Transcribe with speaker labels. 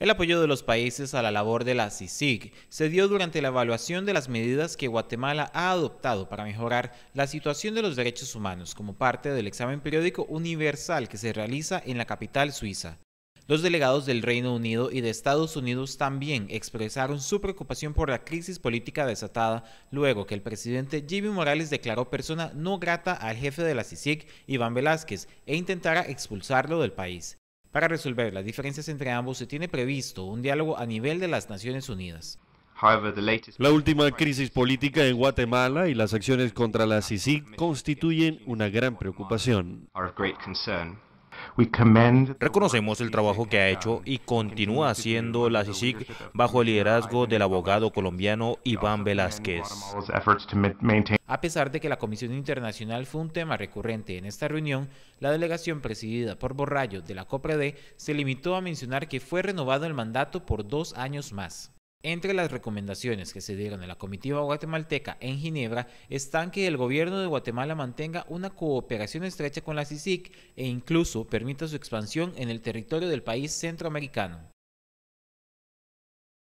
Speaker 1: El apoyo de los países a la labor de la CICIG se dio durante la evaluación de las medidas que Guatemala ha adoptado para mejorar la situación de los derechos humanos como parte del examen periódico universal que se realiza en la capital suiza. Los delegados del Reino Unido y de Estados Unidos también expresaron su preocupación por la crisis política desatada luego que el presidente Jimmy Morales declaró persona no grata al jefe de la CICIG, Iván Velázquez, e intentara expulsarlo del país. Para resolver las diferencias entre ambos se tiene previsto un diálogo a nivel de las Naciones Unidas.
Speaker 2: La última crisis política en Guatemala y las acciones contra la CICIG constituyen una gran preocupación. Reconocemos el trabajo que ha
Speaker 3: hecho y continúa haciendo la CICIC bajo el liderazgo del abogado colombiano
Speaker 1: Iván Velázquez. A pesar de que la Comisión Internacional fue un tema recurrente en esta reunión, la delegación presidida por Borrayo de la COPRED se limitó a mencionar que fue renovado el mandato por dos años más. Entre las recomendaciones que se dieron a la comitiva guatemalteca en Ginebra están que el gobierno de Guatemala mantenga una cooperación estrecha con la CICIC e incluso permita su expansión en el territorio del país centroamericano.